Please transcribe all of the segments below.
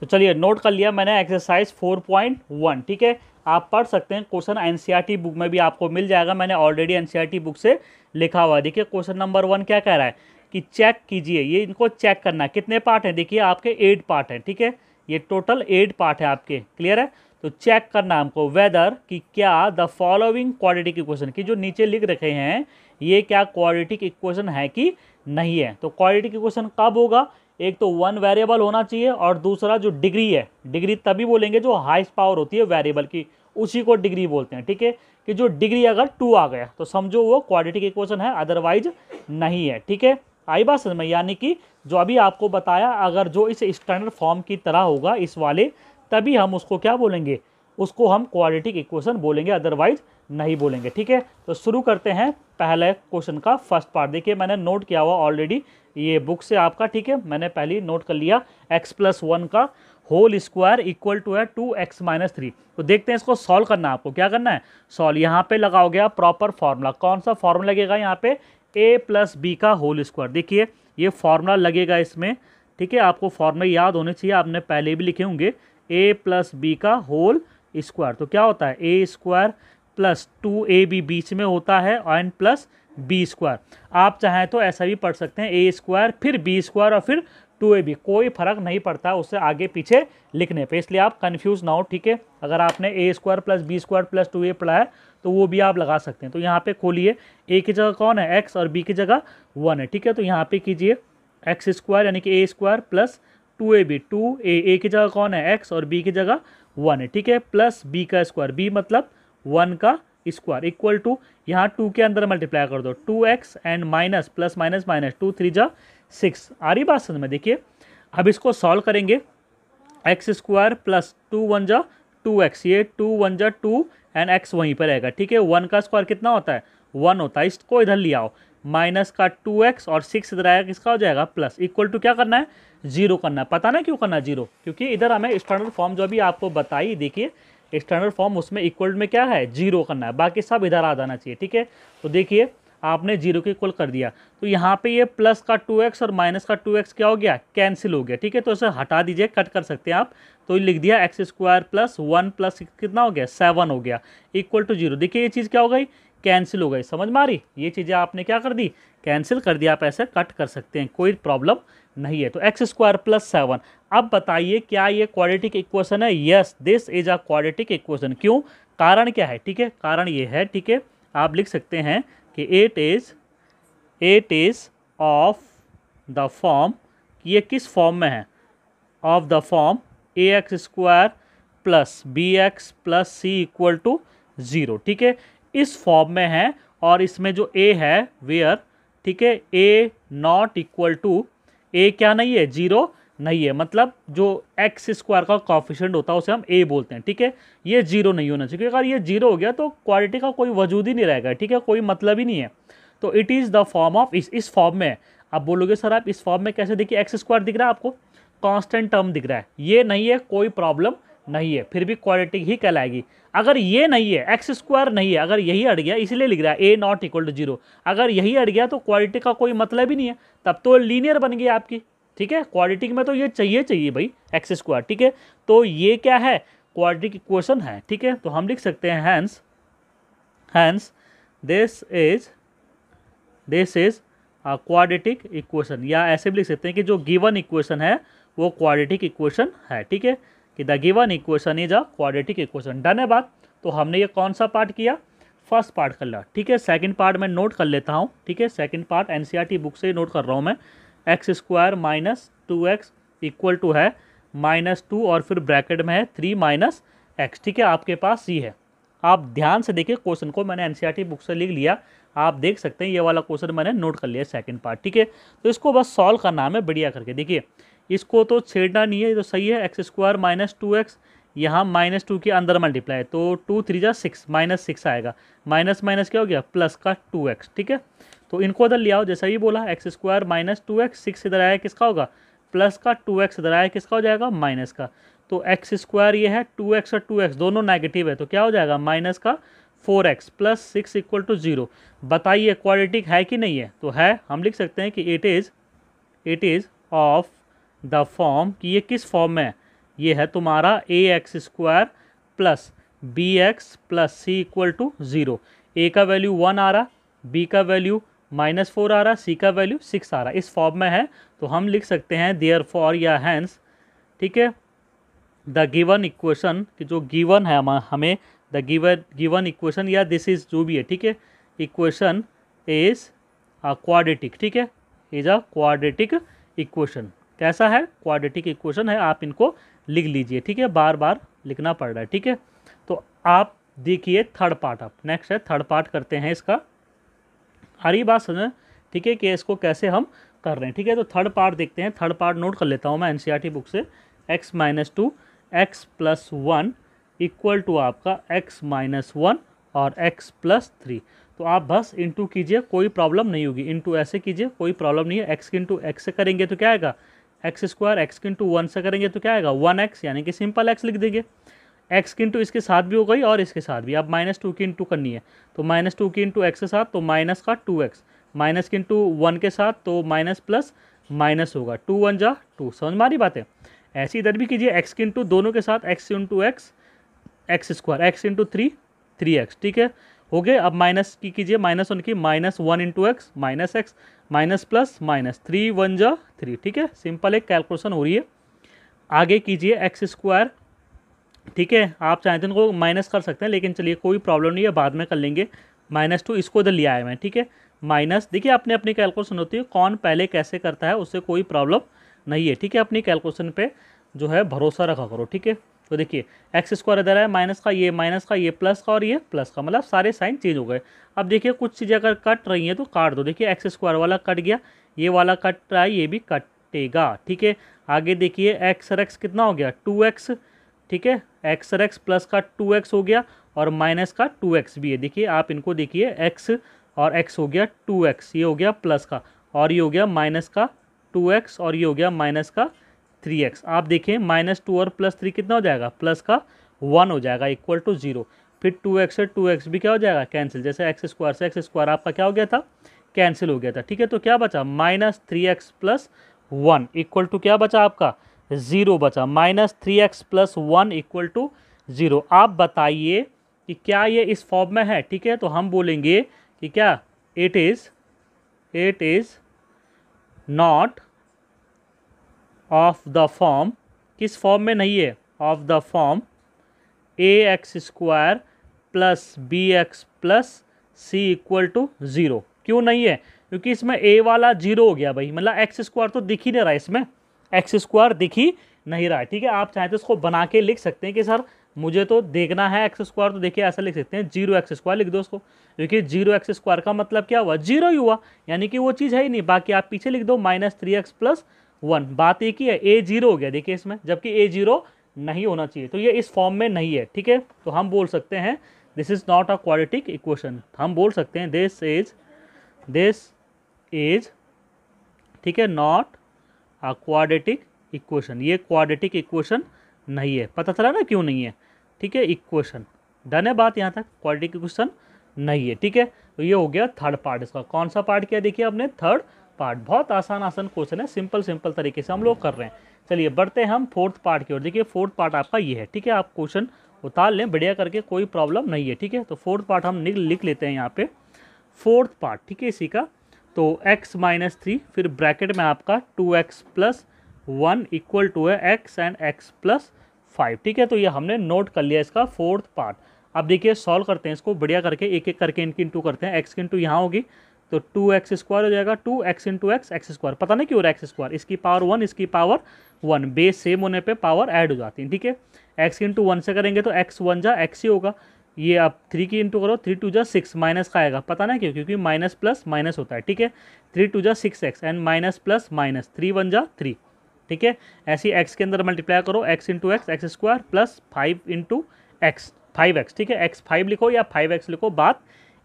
तो चलिए नोट कर लिया मैंने एक्सरसाइज 4.1 ठीक है आप पढ़ सकते हैं क्वेश्चन एनसीईआरटी बुक में भी आपको मिल जाएगा मैंने ऑलरेडी एनसीईआरटी बुक से लिखा हुआ है देखिए क्वेश्चन नंबर वन क्या कह रहा है कि चेक कीजिए ये इनको चेक करना है कितने पार्ट हैं देखिए आपके एट पार्ट हैं ठीक है ये टोटल एट पार्ट है आपके क्लियर है तो चेक करना हमको वेदर कि क्या द फॉलोइंग क्वालिटी के क्वेश्चन की जो नीचे लिख रखे हैं ये क्या क्वालिटी के क्वेश्चन है कि नहीं है तो क्वालिटी के क्वेश्चन कब होगा एक तो वन वेरिएबल होना चाहिए और दूसरा जो डिग्री है डिग्री तभी बोलेंगे जो हाइस्ट पावर होती है वेरिएबल की उसी को डिग्री बोलते हैं ठीक है कि जो डिग्री अगर टू आ गया तो समझो वो क्वाड्रेटिक इक्वेशन है अदरवाइज नहीं है ठीक है आई बात समझ में यानी कि जो अभी आपको बताया अगर जो इस स्टैंडर्ड फॉर्म की तरह होगा इस वाले तभी हम उसको क्या बोलेंगे उसको हम क्वाड्रेटिक इक्वेशन बोलेंगे अदरवाइज नहीं बोलेंगे ठीक है तो शुरू करते हैं पहले क्वेश्चन का फर्स्ट पार्ट देखिए मैंने नोट किया हुआ ऑलरेडी ये बुक से आपका ठीक है मैंने पहले नोट कर लिया एक्स प्लस वन का होल स्क्वायर इक्वल टू है टू एक्स माइनस थ्री तो देखते हैं इसको सॉल्व करना है आपको क्या करना है सॉल्व यहाँ पे लगाओगे आप प्रॉपर फार्मूला कौन सा फार्मूला लगेगा यहाँ पे ए प्लस बी का होल स्क्वायर देखिए ये फार्मूला लगेगा इसमें ठीक है आपको फार्मूला याद होने चाहिए आपने पहले भी लिखे होंगे ए प्लस बी का होल स्क्वायर तो क्या होता है A square plus two A B बीच में होता है एन प्लस बी स्क्वायर आप चाहें तो ऐसा भी पढ़ सकते हैं ए स्क्वायर फिर बी स्क्वायर और फिर टू ए बी कोई फ़र्क नहीं पड़ता उससे आगे पीछे लिखने पे इसलिए आप कन्फ्यूज़ ना हो ठीक है अगर आपने A square plus B square plus two A पढ़ा है तो वो भी आप लगा सकते हैं तो यहाँ पे खोलिए ए की जगह कौन है एक्स और बी की जगह वन है ठीक है तो यहाँ पे कीजिए एक्स स्क्वायर यानी कि A square plus two A B two A A की जगह कौन है एक्स और बी की जगह वन है ठीक है प्लस बी का स्क्वायर बी मतलब वन का स्क्वायर इक्वल टू यहाँ टू के अंदर मल्टीप्लाई कर दो two x and minus plus minus minus two three जा सिक्स आ रही बात समझ में देखिए अब इसको सॉल्व करेंगे X square plus two one जा टू एक्स ये टू वन जा टू एंड एक्स वहीं पर रहेगा ठीक है वन का स्क्वायर कितना होता है वन होता है इसको इधर ले आओ माइनस का टू एक्स और सिक्स इधर आएगा किसका हो जाएगा प्लस इक्वल टू क्या करना है जीरो करना है पता ना क्यों करना है जीरो क्योंकि इधर हमें स्टैंडर्ड फॉर्म जो भी आपको बताई देखिए स्टैंडर्ड फॉर्म उसमें इक्वल में क्या है जीरो करना है बाकी सब इधर आ जाना चाहिए ठीक है तो देखिए आपने जीरो के इक्वल कर दिया तो यहाँ पे ये प्लस का टू एक्स और माइनस का टू एक्स क्या हो गया कैंसिल हो गया ठीक है तो इसे हटा दीजिए कट कर सकते हैं आप तो लिख दिया X square plus one plus कितना हो गया सेवन हो गया इक्वल टू जीरो देखिए ये चीज़ क्या हो गई कैंसिल हो गए समझ में आ रही ये चीज़ें आपने क्या कर दी कैंसिल कर दिया आप ऐसे कट कर सकते हैं कोई प्रॉब्लम नहीं है तो एक्स स्क्वायर प्लस सेवन अब बताइए क्या ये क्वाड्रेटिक इक्वेशन है yes this is a quadratic equation क्यों कारण क्या है ठीक है कारण ये है ठीक है आप लिख सकते हैं कि it is it is of the form ये किस फॉर्म में है of the form A x square plus B x plus C equal to zero ठीक है इस फॉर्म में है और इसमें जो ए है वेयर ठीक है A not equal to A क्या नहीं है जीरो नहीं है मतलब जो एक्स स्क्वायर का कॉफिशेंट होता है उसे हम ए बोलते हैं ठीक है ये जीरो नहीं होना चाहिए अगर ये जीरो हो गया तो क्वालिटी का कोई वजूद ही नहीं रहेगा ठीक है कोई मतलब ही नहीं है तो it is the form of इस इस फॉर्म में आप बोलोगे सर आप इस फॉर्म में कैसे देखिए एक्स स्क्वायर दिख रहा है आपको कांस्टेंट टर्म दिख रहा है ये नहीं है कोई प्रॉब्लम नहीं है फिर भी क्वाड्रेटिक ही कहलाएगी अगर ये नहीं है एक्स स्क्वायर नहीं है अगर यही अड़ गया इसलिए लिख रहा है A not equal to zero अगर यही अड़ गया तो क्वाड्रेटिक का कोई मतलब ही नहीं है तब तो लीनियर बन गई आपकी ठीक है क्वाड्रेटिक में तो ये चाहिए चाहिए भाई एक्स स्क्वायर ठीक है तो ये क्या है क्वाड्रेटिक इक्वेशन है ठीक है तो हम लिख सकते हैं hence hence this is this is a quadratic equation या ऐसे भी लिख सकते हैं कि जो गिवन इक्वेशन है वो क्वाड्रेटिक इक्वेशन है ठीक है कि the given equation is a quadratic equation done है बात तो हमने ये कौन सा पार्ट किया फर्स्ट पार्ट कर लिया ठीक है सेकंड पार्ट मैं नोट कर लेता हूँ ठीक है सेकंड पार्ट एन बुक से नोट कर रहा हूँ मैं X square minus two X equal to है माइनस टू और फिर ब्रैकेट में है थ्री माइनस एक्स ठीक है आपके पास सी है आप ध्यान से देखिए क्वेश्चन को मैंने एन बुक से लिख लिया आप देख सकते हैं ये वाला क्वेश्चन मैंने नोट कर लिया सेकेंड पार्ट ठीक है तो इसको बस सॉल्व करना है बढ़िया करके देखिए इसको तो छेड़ना नहीं है ये तो सही है X square minus two X यहाँ माइनस टू के अंदर मल्टीप्लाई तो टू थ्री जा सिक्स माइनस सिक्स आएगा माइनस माइनस क्या हो गया प्लस का टू एक्स ठीक है तो इनको इधर ले आओ जैसा ही बोला X square minus two X six इधर आया किसका होगा प्लस का टू एक्स इधर आया किसका हो जाएगा माइनस का तो एक्स स्क्वायर ये है टू एक्स और टू एक्स दोनों नेगेटिव है तो क्या हो जाएगा माइनस का four X plus six equal to zero बताइए क्वालिटिक है कि नहीं है तो है हम लिख सकते हैं कि it is it is of the form कि ये किस फॉर्म में है ये है तुम्हारा A x square plus B x plus C equal to zero A का वैल्यू वन आ रहा बी का वैल्यू माइनस फोर आ रहा सी का वैल्यू सिक्स आ रहा इस फॉर्म में है तो हम लिख सकते हैं देयर फॉर या हैंस ठीक है द गिवन इक्वेशन कि जो गिवन है हमें द गिवन गिवन इक्वेशन या दिस इज जो भी है ठीक है इक्वेशन इज अ क्वाड्रेटिक ठीक है इज अ क्वाड्रेटिक इक्वेशन कैसा है क्वाड्रेटिक इक्वेशन है आप इनको लिख लीजिए ठीक है बार बार लिखना पड़ रहा है ठीक है तो आप देखिए थर्ड पार्ट आप नेक्स्ट है थर्ड पार्ट करते हैं इसका हरी बात समझ ठीक है कि इसको कैसे हम कर रहे हैं ठीक है तो थर्ड पार्ट देखते हैं थर्ड पार्ट नोट कर लेता हूँ मैं एन बुक e से X minus two X plus one equal to आपका एक्स माइनस वन और एक्स प्लस थ्री तो आप बस इनटू कीजिए कोई प्रॉब्लम नहीं होगी इनटू ऐसे कीजिए कोई प्रॉब्लम नहीं है एक्स इंटू एक्स से करेंगे तो क्या आएगा एक्स स्क्वायर एक्स किंटू वन से करेंगे तो क्या आएगा वन एक्स यानी कि सिंपल एक्स लिख देंगे एक्स किंटू इसके साथ भी हो गई और इसके साथ भी अब माइनस टू की इंटू करनी है तो माइनस टू की इंटू एक्स के साथ तो माइनस का टू एक्स माइनस की इंटू वन के साथ तो माइनस प्लस माइनस होगा टू वन जा टू समझ मारी बात है इधर भी कीजिए एक्स किंटू दोनों के साथ X into x x square X into three three X ठीक है हो गए अब माइनस की कीजिए माइनस वन की minus one into X minus X minus plus minus three one जा थ्री ठीक है सिंपल एक कैलकुलेशन हो रही है आगे कीजिए एक्स स्क्वायर ठीक है आप चाहें तो इनको माइनस कर सकते हैं लेकिन चलिए कोई प्रॉब्लम नहीं है बाद में कर लेंगे माइनस टू इसको इधर लिया है मैं ठीक है माइनस देखिए अपने अपनी कैलकुलेशन होती है कौन पहले कैसे करता है उससे कोई प्रॉब्लम नहीं है ठीक है अपनी कैलकुलेशन पे जो है भरोसा रखा करो ठीक है तो देखिए एक्स स्क्वायर इधर है माइनस का ये माइनस का ये प्लस का और ये प्लस का मतलब सारे साइन चेंज हो गए अब देखिए कुछ चीज़ें अगर कट रही हैं तो काट दो देखिए एक्स स्क्वायर वाला कट गया ये वाला कट रहा है ये भी कटेगा ठीक है आगे देखिए एक्स रेक्स एक्स कितना हो गया टू एक्स ठीक है एक्स रेक्स एक्स प्लस का टू एक्स हो गया और माइनस का टू एक्स भी है देखिए आप इनको देखिए एक्स और एक्स हो गया टू एक्स ये हो गया प्लस का और ये हो गया माइनस का टू एक्स और ये हो गया माइनस का थ्री एक्स आप देखें माइनस टू और प्लस थ्री कितना हो जाएगा प्लस का वन हो जाएगा इक्वल टू जीरो फिर टू एक्स से टू एक्स भी क्या हो जाएगा कैंसिल जैसे एक्स स्क्वायर से एक्स स्क्वायर आपका क्या हो गया था कैंसिल हो गया था ठीक है तो क्या बचा minus three x plus one equal to क्या बचा आपका ज़ीरो बचा minus three x plus one equal to zero आप बताइए कि क्या ये इस फॉर्म में है ठीक है तो हम बोलेंगे कि क्या it is it is not of the form किस फॉर्म में नहीं है of the form A x square plus B x plus C equal to zero क्यों नहीं है क्योंकि इसमें ए वाला जीरो हो गया भाई मतलब एक्स स्क्वायर तो दिख ही नहीं रहा है इसमें एक्स स्क्वायर दिख ही नहीं रहा है ठीक है आप चाहें तो इसको बना के लिख सकते हैं कि सर मुझे तो देखना है एक्स स्क्वायर तो देखिए ऐसा लिख सकते हैं जीरो एक्स स्क्वायर लिख दो उसको क्योंकि जीरो एक्स स्क्वायर का मतलब क्या हुआ जीरो ही हुआ यानी कि वो चीज़ है ही नहीं बाकी आप पीछे लिख दो minus three x plus one बात एक ही है ए जीरो हो गया देखिए इसमें जबकि ए जीरो नहीं होना चाहिए तो ये इस फॉर्म में नहीं है ठीक है तो हम बोल सकते हैं this is not a quadratic equation हम बोल सकते हैं दिस इज दिस इज ठीक है नॉट अ क्वाडिटिक इक्वेशन ये क्वाडिटिक इक्वेशन नहीं है पता चला ना क्यों नहीं है ठीक है इक्वेशन डन है बात यहाँ तक क्वाडिटिक इक्वेशन नहीं है ठीक है तो ये हो गया थर्ड पार्ट इसका कौन सा पार्ट किया देखिए आपने थर्ड पार्ट बहुत आसान आसान क्वेश्चन है सिंपल सिंपल तरीके से हम लोग कर रहे हैं चलिए बढ़ते हैं हम फोर्थ पार्ट की ओर देखिए फोर्थ पार्ट आपका ये है ठीक है आप क्वेश्चन उतार लें बढ़िया करके कोई प्रॉब्लम नहीं है ठीक है तो फोर्थ पार्ट हम लिख लेते हैं यहाँ पे फोर्थ पार्ट ठीक है इसी का तो x माइनस थ्री फिर ब्रैकेट में आपका two X plus one equal to है x and x plus five ठीक है तो ये हमने नोट कर लिया इसका फोर्थ पार्ट अब देखिए सॉल्व करते हैं इसको बढ़िया करके एक एक करके इनकी इंटू करते हैं एक्स की इंटू यहाँ होगी तो टू एक्स स्क्वायर हो जाएगा two X into x x square पता नहीं क्यों हो रहा है एक्स स्क्वायर इसकी पावर वन इसकी पावर वन बेस सेम होने पे पावर ऐड हो जाती है ठीक है एक्स इंटू वन से करेंगे तो एक्स वन जा एक्स ही होगा ये आप थ्री की इंटू करो थ्री टू जा सिक्स माइनस का आएगा पता नहीं क्यों क्योंकि माइनस प्लस माइनस होता है ठीक है थ्री टू जा six X and minus plus minus three one जा थ्री ठीक है ऐसे एक्स के अंदर मल्टीप्लाई करो X into x x square plus five into X five X ठीक है एक्स फाइव लिखो या फाइव एक्स लिखो बात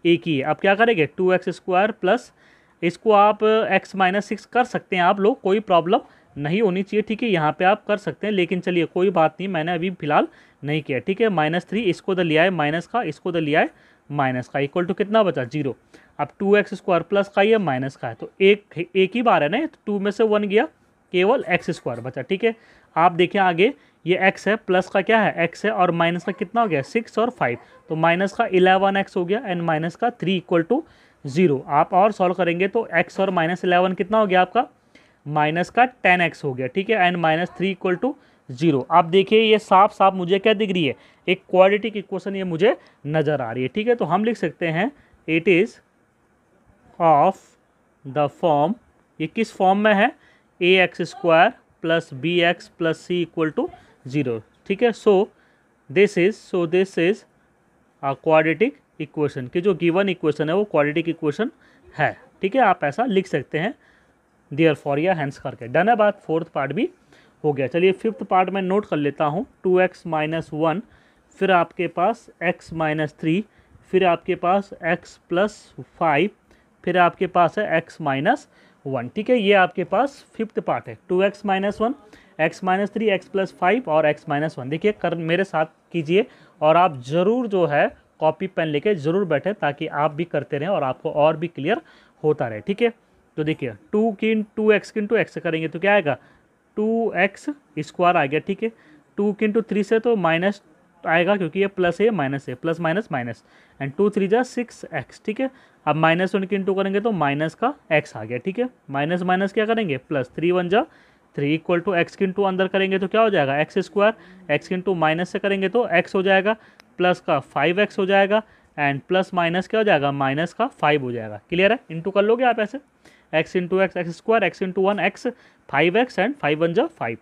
एक ही है अब क्या करेंगे टू एक्स स्क्वायर प्लस इसको आप एक्स माइनस सिक्स कर सकते हैं आप लोग कोई प्रॉब्लम नहीं होनी चाहिए ठीक है यहाँ पे आप कर सकते हैं लेकिन चलिए कोई बात नहीं मैंने अभी फिलहाल नहीं किया ठीक है माइनस थ्री इसको तो लिया है माइनस का इसको तो लिया है माइनस का इक्वल टू कितना बचा जीरो अब टू एक्स स्क्वायर प्लस का या माइनस का है तो एक एक ही बार है ना टू तो में से वन गया केवल एक्स स्क्वायर बचा ठीक है आप देखें आगे ये एक्स है प्लस का क्या है एक्स है और माइनस का कितना हो गया सिक्स और फाइव तो माइनस का इलेवन एक्स हो गया एंड माइनस का थ्री इक्वल टू ज़ीरो आप और सॉल्व करेंगे तो एक्स और माइनस इलेवन कितना हो गया आपका माइनस का टेन एक्स हो गया ठीक है and minus three equal to zero आप देखिए ये साफ साफ मुझे क्या दिख रही है एक क्वाड्रेटिक इक्वेशन ये मुझे नज़र आ रही है ठीक है तो हम लिख सकते हैं it is of the form ये किस फॉर्म में है ए x square plus B x plus C equal to zero ठीक है so this is so this is a quadratic equation कि जो गिवन इक्वेशन है वो क्वाड्रेटिक इक्वेशन है ठीक है आप ऐसा लिख सकते हैं दियर फॉर या हैंस करके डन है बात फोर्थ पार्ट भी हो गया चलिए फिफ्थ पार्ट में नोट कर लेता हूँ टू एक्स माइनस वन फिर आपके पास एक्स माइनस थ्री फिर आपके पास एक्स प्लस फाइव फिर आपके पास है एक्स माइनस वन ठीक है ये आपके पास फिफ्थ पार्ट है two X minus one X minus three x plus five और एक्स माइनस वन देखिए कर मेरे साथ कीजिए और आप ज़रूर जो है कॉपी पेन लेके ज़रूर बैठे ताकि आप भी करते रहें और आपको और भी क्लियर होता रहे ठीक है तो देखिए टू किन टू एक्स किन टू एक्स करेंगे तो क्या आएगा टू एक्स स्क्वायर आ गया ठीक है टू किन टू थ्री से तो माइनस आएगा क्योंकि ये प्लस है माइनस है plus minus minus and two three जा सिक्स एक्स ठीक है अब माइनस वन किन टू करेंगे तो माइनस का एक्स आ गया ठीक है माइनस माइनस क्या करेंगे प्लस थ्री वन जा थ्री इक्वल टू एक्स किन टू अंदर करेंगे तो क्या हो जाएगा एक्स स्क्वायर एक्स किन टू माइनस से करेंगे तो एक्स हो जाएगा प्लस का फाइव एक्स हो जाएगा एंड प्लस माइनस क्या हो जाएगा माइनस का फाइव हो जाएगा क्लियर है इंटू कर लोगे आप ऐसे X into x x square X into one X five X and five one जब फाइव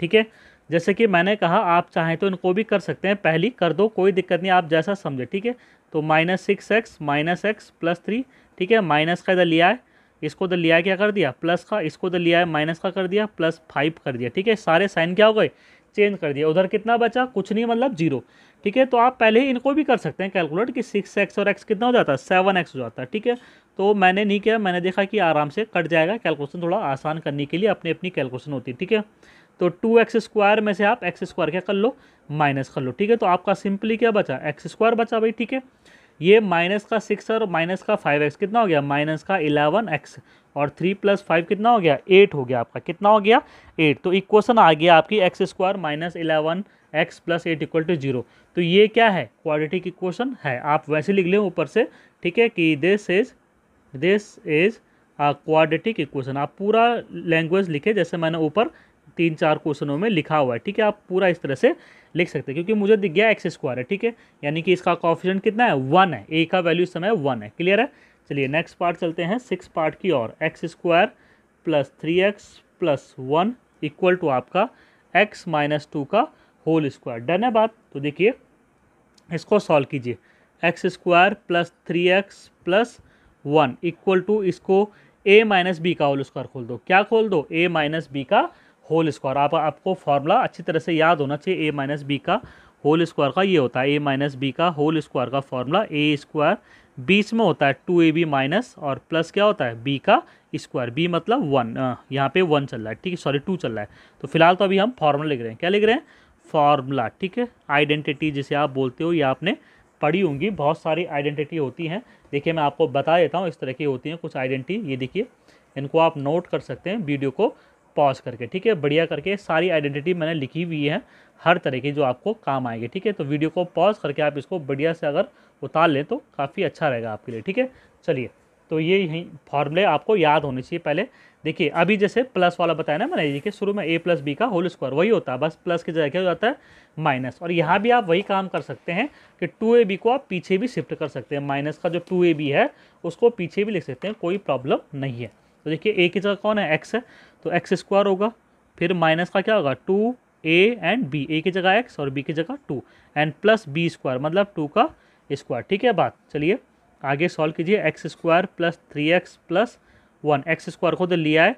ठीक है जैसे कि मैंने कहा आप चाहें तो इनको भी कर सकते हैं पहली कर दो कोई दिक्कत नहीं आप जैसा समझे ठीक है तो minus six x minus x plus three ठीक है माइनस का इधर लिया है इसको तो लिया क्या कर दिया प्लस का इसको तो लिया है माइनस का कर दिया प्लस फाइव कर दिया ठीक है सारे साइन क्या हो गए चेंज कर दिया उधर कितना बचा कुछ नहीं मतलब जीरो ठीक है तो आप पहले ही इनको भी कर सकते हैं कैलकुलेट कि सिक्स एक्स और एक्स कितना हो जाता है सेवन एक्स हो जाता है ठीक है तो मैंने नहीं किया मैंने देखा कि आराम से कट जाएगा कैलकुलेशन थोड़ा आसान करने के लिए अपनी अपनी कैलकुलेशन होती है ठीक है तो टू एक्स स्क्वायर में से आप एक्स स्क्वायर क्या कर लो माइनस कर लो ठीक है तो आपका सिंपली क्या बचा एक्स स्क्वायर बचा भाई ठीक है ये माइनस का सिक्स और माइनस का फाइव एक्स कितना हो गया माइनस का इलेवन एक्स और थ्री प्लस फाइव कितना हो गया एट हो गया आपका कितना हो गया एट तो इक्वेशन आ गया आपकी x square minus eleven x plus eight equal to zero तो ये क्या है क्वाड्रेटिक इक्वेशन है आप वैसे लिख लें ऊपर से ठीक है कि this is this is quadratic equation आप पूरा लैंग्वेज लिखे जैसे मैंने ऊपर तीन चार क्वेश्चनों में लिखा हुआ है ठीक है आप पूरा इस तरह से लिख सकते हैं क्योंकि मुझे दिख गया एक्स स्क्वायर है ठीक है यानी कि इसका कॉफिशेंट कितना है वन है ए का वैल्यू इस समय वन है क्लियर है चलिए नेक्स्ट पार्ट चलते हैं सिक्स पार्ट की और x square plus three x plus one equal to आपका एक्स माइनस टू का होल स्क्वायर डन है बात तो देखिए इसको सॉल्व कीजिए x square plus three x plus one equal to इसको ए माइनस बी का होल स्क्वायर खोल दो क्या खोल दो ए माइनस बी का होल स्क्वायर आप आपको फार्मूला अच्छी तरह से याद होना चाहिए ए माइनस बी का होल स्क्वायर का ये होता है ए माइनस बी का होल स्क्वायर का फार्मूला ए स्क्वायर बीच में होता है टू ए बी माइनस और प्लस क्या होता है बी का स्क्वायर बी मतलब वन यहाँ पे वन चल रहा है ठीक है सॉरी टू चल रहा है तो फिलहाल तो अभी हम फार्मूला लिख रहे हैं क्या लिख रहे हैं फार्मूला ठीक है आइडेंटिटी जिसे आप बोलते हो ये आपने पढ़ी होंगी बहुत सारी आइडेंटिटी होती हैं देखिए मैं आपको बता देता हूँ इस तरह की होती हैं कुछ आइडेंटिटी ये देखिए इनको आप नोट कर सकते हैं वीडियो को पॉज करके ठीक है बढ़िया करके सारी आइडेंटिटी मैंने लिखी हुई है हर तरह की जो आपको काम आएगी ठीक है तो वीडियो को पॉज करके आप इसको बढ़िया से अगर उतार लें तो काफ़ी अच्छा रहेगा आपके लिए ठीक है चलिए तो ये यही फॉर्मूले आपको याद होने चाहिए पहले देखिए अभी जैसे प्लस वाला बताया ना मैंने ये कि शुरू में ए प्लस बी का होल स्क्वायर वही होता है बस प्लस की जगह क्या हो जाता है माइनस और यहाँ भी आप वही काम कर सकते हैं कि टू ए बी को आप पीछे भी शिफ्ट कर सकते हैं माइनस का जो टू ए बी है उसको पीछे भी लिख सकते हैं कोई प्रॉब्लम नहीं है तो देखिए ए की जगह कौन है एक्स है तो एक्स स्क्वायर होगा फिर माइनस का क्या होगा two a and b a की जगह एक्स और बी की जगह two and plus B square मतलब टू का स्क्वायर ठीक है बात चलिए आगे सॉल्व कीजिए x square plus three x plus one x square को तो लिया है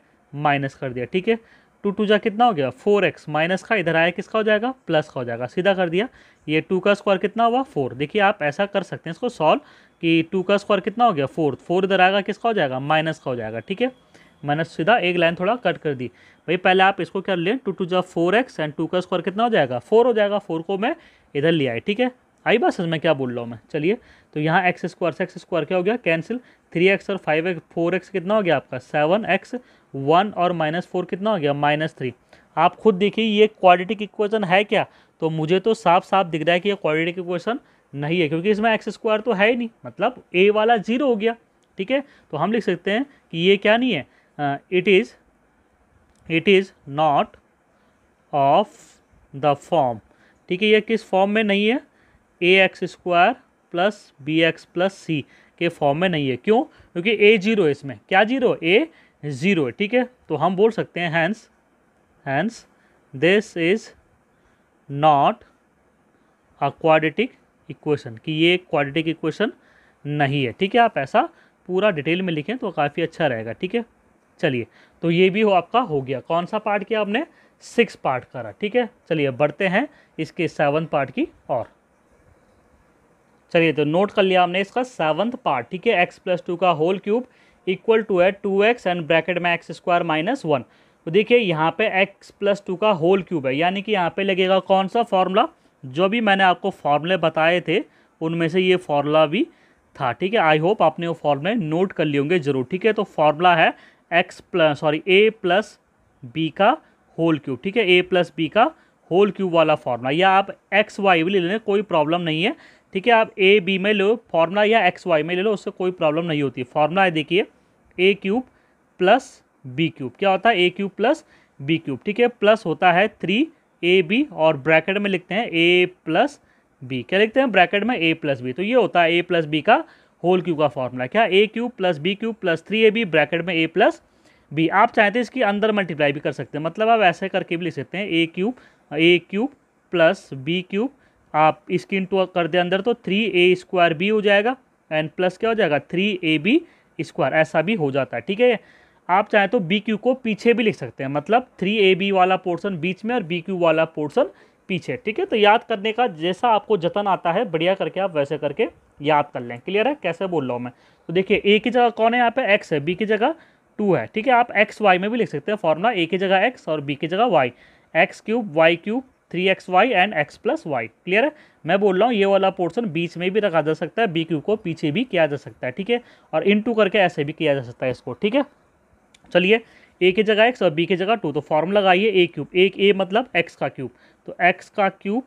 माइनस कर दिया ठीक है टू टू जा कितना हो गया फोर एक्स माइनस का इधर आया किसका हो जाएगा प्लस का हो जाएगा सीधा कर दिया ये टू का स्क्वायर कितना हुआ फोर देखिए आप ऐसा कर सकते हैं इसको सॉल्व कि टू का स्क्वायर कितना हो गया फोर फोर इधर आएगा किसका हो जाएगा माइनस का हो जाएगा ठीक है मैंने सीधा एक लाइन थोड़ा कट कर दी भाई पहले आप इसको क्या लें टू टू जो फोर एक्स एंड टू का स्क्वायर कितना हो जाएगा फोर हो जाएगा फोर को मैं इधर ले आई ठीक है आई बस मैं क्या बोल रहा हूँ मैं चलिए तो यहाँ एक्स स्क्वायर से एक्स स्क्वायर क्या हो गया कैंसिल थ्री एक्स और फाइव एक्स फोर एक्स कितना हो गया आपका सेवन एक्स वन और माइनस फोर कितना हो गया माइनस थ्री आप खुद देखिए ये क्वाड्रेटिक इक्वेशन है क्या तो मुझे तो साफ साफ दिख रहा है कि ये क्वाड्रेटिक इक्वेशन नहीं है क्योंकि इसमें एक्स स्क्वायर तो है ही नहीं मतलब ए वाला जीरो हो गया ठीक है तो हम लिख सकते हैं कि ये क्या नहीं है uh, it is it is not of the form ठीक है यह किस फॉर्म में नहीं है ए x square plus B x plus c के फॉर्म में नहीं है क्यों क्योंकि ए जीरो है इसमें क्या जीरो ए ज़ीरो है ठीक है तो हम बोल सकते हैं hence hence this is not a quadratic equation कि ये क्वाड्रेटिक इक्वेशन नहीं है ठीक है आप ऐसा पूरा डिटेल में लिखें तो काफ़ी अच्छा रहेगा ठीक है चलिए तो ये भी हो आपका हो गया कौन सा पार्ट किया आपने सिक्स पार्ट करा ठीक है चलिए बढ़ते हैं इसके सेवन पार्ट की और चलिए तो नोट कर लिया हमने इसका सेवन्थ पार्ट ठीक है एक्स प्लस टू का होल क्यूब इक्वल टू है टू एक्स एंड ब्रैकेट में एक्स स्क्वायर माइनस वन तो देखिए यहाँ पे एक्स प्लस टू का होल क्यूब है यानी कि यहाँ पे लगेगा कौन सा फॉर्मूला जो भी मैंने आपको फॉर्मूले बताए थे उनमें से ये फॉर्मूला भी था ठीक है आई होप आपने वो फॉर्मूले नोट कर लिए होंगे जरूर ठीक है तो फॉर्मूला है x plus sorry a plus B का होल क्यूब ठीक है ए प्लस बी का होल क्यूब वाला फॉर्मूला या आप एक्स वाई भी ले लें कोई प्रॉब्लम नहीं है ठीक है आप ए बी में लो फॉर्मूला या एक्स वाई में ले लो उससे कोई प्रॉब्लम नहीं होती फॉर्मूला है देखिए a cube plus b cube क्या होता है a cube plus b cube ठीक है प्लस होता है थ्री ए बी और ब्रैकेट में लिखते हैं ए प्लस बी क्या लिखते हैं ब्रैकेट में ए प्लस बी तो ये होता है ए प्लस बी का होल क्यूब का फॉर्मूला क्या a cube plus b cube plus three a b bracket में ए प्लस बी आप चाहे तो इसके अंदर मल्टीप्लाई भी कर सकते हैं मतलब आप ऐसे करके भी लिख सकते हैं a cube a cube plus b cube आप इसकी इंटू कर दें अंदर तो थ्री ए स्क्वायर बी हो जाएगा एंड प्लस क्या हो जाएगा थ्री ए बी स्क्वायर ऐसा भी हो जाता है ठीक है आप चाहें तो बी क्यू को पीछे भी लिख सकते हैं मतलब थ्री ए बी वाला पोर्सन बीच में और बी क्यू वाला पोर्सन पीछे ठीक है तो याद करने का जैसा आपको जतन आता है बढ़िया करके आप वैसे करके याद कर लें क्लियर है कैसे बोल रहा हूँ मैं तो देखिए ए की जगह कौन है यहाँ पे एक्स है बी की जगह टू है ठीक है आप एक्स वाई में भी लिख सकते हैं फॉर्मूला ए की जगह एक्स और बी की जगह y x cube y cube three x y and x plus y clear है मैं बोल रहा हूँ ये वाला पोर्सन बीच में भी रखा जा सकता है बी क्यूब को पीछे भी किया जा सकता है ठीक है और इन टू करके ऐसे भी किया जा सकता है इसको ठीक है चलिए ए की जगह एक्स और बी की जगह टू तो फॉर्म लगाइए ए क्यूब एक ए मतलब एक्स का क्यूब तो एक्स का क्यूब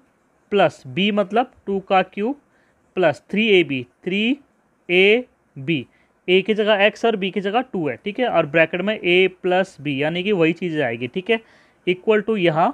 प्लस बी मतलब टू का cube plus three a b three a b a की जगह एक्स और बी की जगह टू है ठीक है और ब्रैकेट में ए प्लस बी यानी कि वही चीज़ आएगी ठीक है इक्वल टू यहाँ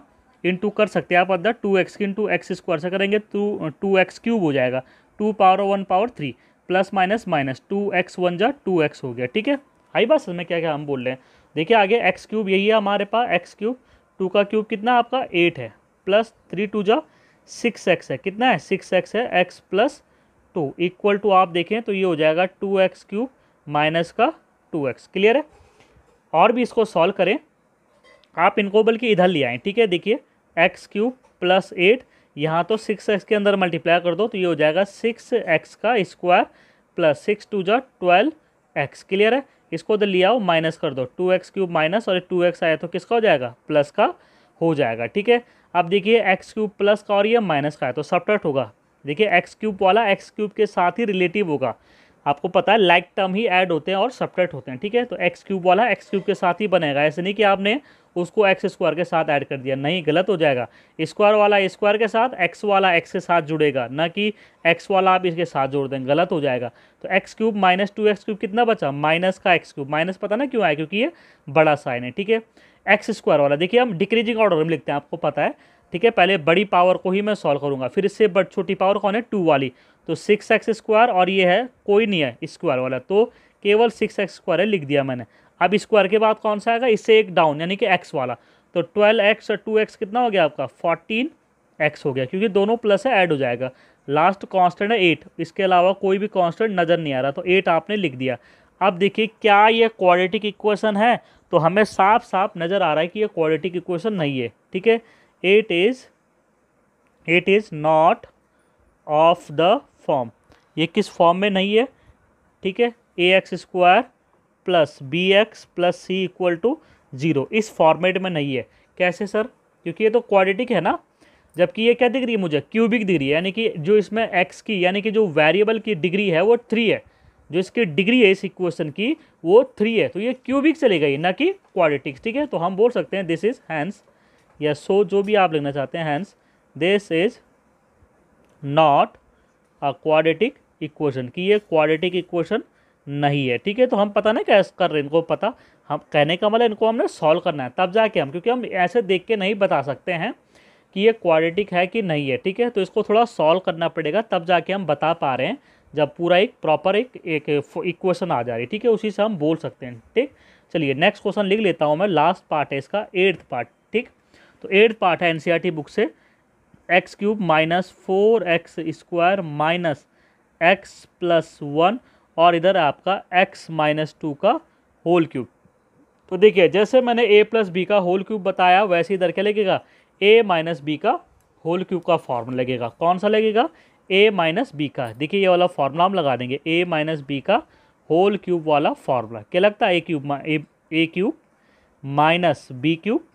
टू कर सकते हैं आप अदर टू एक्स की इंटू एक्स स्क्वायर से करेंगे टू टू एक्स क्यूब हो जाएगा two power one power three plus minus minus two x one जा टू एक्स हो गया ठीक है आई बात समझ में क्या क्या हम बोल रहे हैं देखिए आगे एक्स क्यूब यही है हमारे पास एक्स क्यूब टू का क्यूब कितना आपका एट है प्लस थ्री टू जा सिक्स एक्स है कितना है सिक्स एक्स है x plus two equal to आप देखें तो ये हो जाएगा टू एक्स क्यूब माइनस का टू एक्स क्लियर है और भी इसको सॉल्व करें आप इनको बल्कि इधर ले आए ठीक है देखिए एक्स क्यूब प्लस एट यहाँ तो सिक्स एक्स के अंदर मल्टीप्लाई कर दो तो ये हो जाएगा सिक्स एक्स का स्क्वायर प्लस सिक्स टू जा ट्वेल्व एक्स क्लियर है इसको उधर ले आओ माइनस कर दो टू एक्स क्यूब माइनस और टू एक्स आया तो किसका हो जाएगा प्लस का हो जाएगा ठीक है अब देखिए एक्स क्यूब प्लस का और ये माइनस का है तो सपरेट होगा देखिए एक्स क्यूब वाला एक्स क्यूब के साथ ही रिलेटिव होगा आपको पता है लाइक टर्म ही ऐड होते हैं और सपरेट होते हैं ठीक है तो एक्स क्यूब वाला एक्स क्यूब के साथ ही बनेगा ऐसे नहीं कि आपने उसको एक्स स्क्वायर के साथ ऐड कर दिया नहीं गलत हो जाएगा स्क्वायर वाला स्क्वायर के साथ एक्स वाला एक्स के साथ जुड़ेगा ना कि एक्स वाला आप इसके साथ जोड़ दें गलत हो जाएगा तो x cube minus two x cube कितना बचा माइनस का एक्स क्यूब माइनस पता ना क्यों आया क्योंकि ये बड़ा साइन है ठीक है एक्स स्क्वायर वाला देखिए हम डिक्रीजिंग ऑर्डर में लिखते हैं आपको पता है ठीक है पहले बड़ी पावर को ही मैं सॉल्व करूँगा फिर इससे बट छोटी पावर कौन है टू वाली तो सिक्स एक्स स्क्वायर और ये है कोई नहीं है स्क्वायर वाला तो केवल सिक्स एक्स स्क्वायर है लिख दिया मैंने अब स्क्वायर के बाद कौन सा आएगा इससे एक डाउन यानी कि एक्स वाला तो ट्वेल्व एक्स और टू एक्स कितना हो गया आपका फोर्टीन एक्स हो गया क्योंकि दोनों प्लस है ऐड हो जाएगा लास्ट कांस्टेंट है एट इसके अलावा कोई भी कांस्टेंट नज़र नहीं आ रहा तो एट आपने लिख दिया अब देखिए क्या ये क्वाड्रेटिक इक्वेशन है तो हमें साफ साफ नज़र आ रहा है कि ये क्वाड्रेटिक इक्वेशन नहीं है ठीक है it is it is not of the form ये किस फॉर्म में नहीं है ठीक है ए x square plus B x plus C equal to zero इस फॉर्मेट में नहीं है कैसे सर क्योंकि ये तो क्वाड्रेटिक है ना जबकि ये क्या दिख रही है मुझे क्यूबिक दिख रही है यानी कि जो इसमें एक्स की यानी कि जो वेरिएबल की डिग्री है वो थ्री है जो इसकी डिग्री है इस इक्वेशन की वो थ्री है तो ये क्यूबिक चली गई ना कि क्वाड्रेटिक ठीक है तो हम बोल सकते हैं दिस इज हैंस या सो जो भी आप लिखना चाहते हैं hence this is not a quadratic equation कि ये क्वाड्रेटिक इक्वेशन नहीं है ठीक है तो हम पता नहीं कैसे कर रहे हैं इनको पता हम कहने का मतलब इनको हमने सॉल्व करना है तब जाके हम क्योंकि हम ऐसे देख के नहीं बता सकते हैं कि ये क्वाड्रेटिक है कि नहीं है ठीक है तो इसको थोड़ा सॉल्व करना पड़ेगा तब जाके हम बता पा रहे हैं जब पूरा एक प्रॉपर एक एक इक्वेशन आ जा रही है ठीक है उसी से हम बोल सकते हैं ठीक चलिए नेक्स्ट क्वेश्चन लिख लेता हूँ मैं लास्ट पार्ट है इसका एट्थ पार्ट ठीक तो एट्थ पार्ट है एन बुक e से x cube minus four x square minus x plus one और इधर आपका एक्स माइनस टू का होल क्यूब तो देखिए जैसे मैंने ए प्लस बी का होल क्यूब बताया वैसे इधर क्या लगेगा ए माइनस बी का होल क्यूब का फॉर्मूला लगेगा कौन सा लगेगा ए माइनस बी का देखिए ये वाला फार्मूला हम लगा देंगे ए माइनस बी का होल क्यूब वाला फार्मूला क्या लगता है a cube a cube minus b cube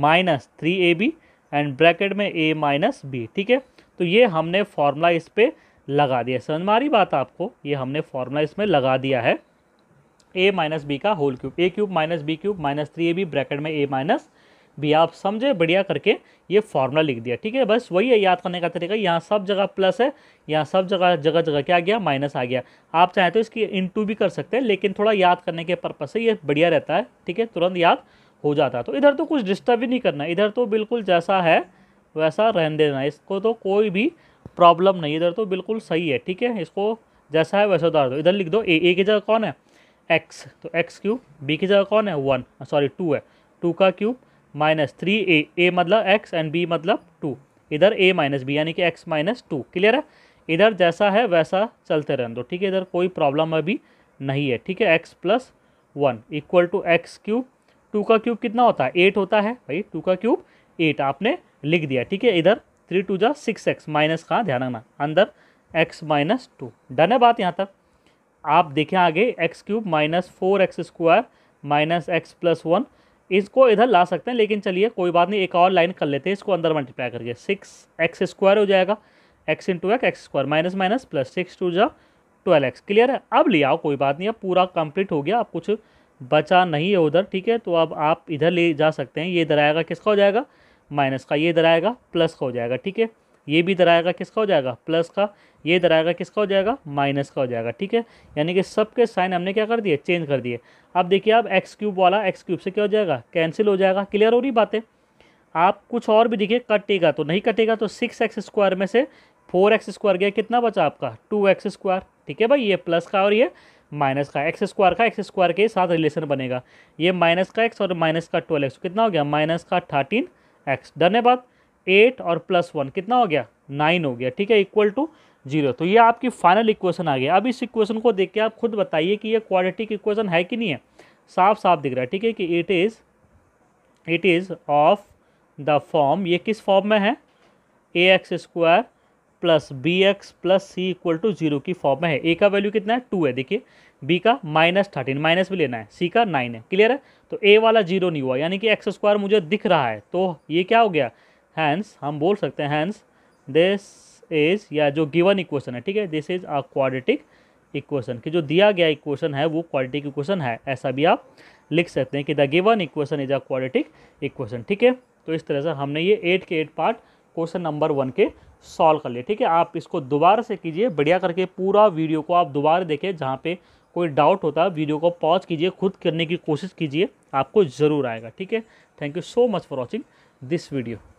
minus three a b and bracket में ए माइनस बी ठीक है तो ये हमने फॉर्मूला इस पर लगा दिया समझ में बात आपको ये हमने फॉर्मूला इसमें लगा दिया है ए माइनस बी का whole cube a cube minus b cube minus three a b bracket में ए माइनस भी आप समझे बढ़िया करके ये फॉर्मूला लिख दिया ठीक है बस वही है याद करने का तरीका यहाँ सब जगह प्लस है यहाँ सब जगह जगह जगह क्या आ गया माइनस आ गया आप चाहें तो इसकी इनटू भी कर सकते हैं लेकिन थोड़ा याद करने के पर्पज़ से ये बढ़िया रहता है ठीक है तुरंत याद हो जाता है तो इधर तो कुछ डिस्टर्ब ही नहीं करना इधर तो बिल्कुल जैसा है वैसा रहने देना इसको तो कोई भी प्रॉब्लम नहीं इधर तो बिल्कुल सही है ठीक है इसको जैसा है वैसा उतार दो इधर लिख दो ए ए की जगह कौन है एक्स तो एक्स क्यूब बी की जगह कौन है वन सॉरी टू है टू का cube minus three a a मतलब एक्स एंड बी मतलब टू इधर ए माइनस बी यानी कि एक्स माइनस टू क्लियर है इधर जैसा है वैसा चलते रहने दो ठीक है इधर कोई प्रॉब्लम अभी नहीं है ठीक है x plus one equal to x cube two का क्यूब कितना होता है एट होता है भाई टू का क्यूब एट आपने लिख दिया ठीक है इधर थ्री टू जा सिक्स एक्स माइनस कहाँ ध्यान रखना अंदर एक्स माइनस टू डन है बात यहाँ तक आप देखें आगे x cube minus four x square minus x plus one इसको इधर ला सकते हैं लेकिन चलिए कोई बात नहीं एक और लाइन कर लेते हैं इसको अंदर मल्टीप्लाई करके सिक्स एक्स स्क्वायर हो जाएगा x into x x square minus minus plus six two जा ट्वेल्व एक्स क्लियर है अब ले आओ कोई बात नहीं अब पूरा कंप्लीट हो गया अब कुछ बचा नहीं है उधर ठीक है तो अब आप इधर ले जा सकते हैं ये इधर आएगा किसका हो जाएगा माइनस का ये इधर आएगा प्लस का हो जाएगा ठीक है ये भी इधर आएगा किसका हो जाएगा प्लस का ये इधर आएगा किसका हो जाएगा माइनस का हो जाएगा ठीक है यानी कि सबके साइन हमने क्या कर दिए चेंज कर दिए अब देखिए आप एक्स क्यूब वाला एक्स क्यूब से क्या हो जाएगा कैंसिल हो जाएगा क्लियर हो रही बातें आप कुछ और भी देखिए कटेगा तो नहीं कटेगा तो सिक्स एक्स स्क्वायर में से फोर एक्स स्क्वायर गया कितना बचा आपका टू एक्स स्क्वायर ठीक है भाई ये प्लस का और ये माइनस का एक्स स्क्वायर का एक्स स्क्वायर के साथ रिलेशन बनेगा ये माइनस का एक्स और माइनस का ट्वेल्व एक्स कितना हो गया माइनस का थर्टीन एक्स धन्यवाद एट और प्लस वन कितना हो गया नाइन हो गया ठीक है इक्वल टू जीरो तो ये आपकी फाइनल इक्वेशन आ गया अब इस इक्वेशन को देख के आप खुद बताइए कि ये की इक्वेशन है कि नहीं है साफ साफ दिख रहा है ठीक है कि it is it is of the form ये किस फॉर्म में है ए x square plus B x plus C equal to zero की फॉर्म में है ए का वैल्यू कितना है टू है देखिए बी का माइनस थर्टीन माइनस भी लेना है सी का नाइन है क्लियर है तो ए वाला जीरो नहीं हुआ यानी कि एक्स स्क्वायर मुझे दिख रहा है तो ये क्या हो गया हैंस हम बोल सकते हैं हैंस दिस इज या जो गिवन इक्वेशन है ठीक है this is a quadratic equation कि जो दिया गया इक्वेशन है वो क्वाड्रेटिक इक्वेशन है ऐसा भी आप लिख सकते हैं कि the given equation is a quadratic equation ठीक है तो इस तरह से हमने ये एट के eight part question number one के सॉल्व कर लिया ठीक है आप इसको दोबारा से कीजिए बढ़िया करके पूरा वीडियो को आप दोबारा देखें जहाँ पे कोई डाउट होता है वीडियो को पॉज कीजिए खुद करने की कोशिश कीजिए आपको ज़रूर आएगा ठीक है thank you so much for watching this video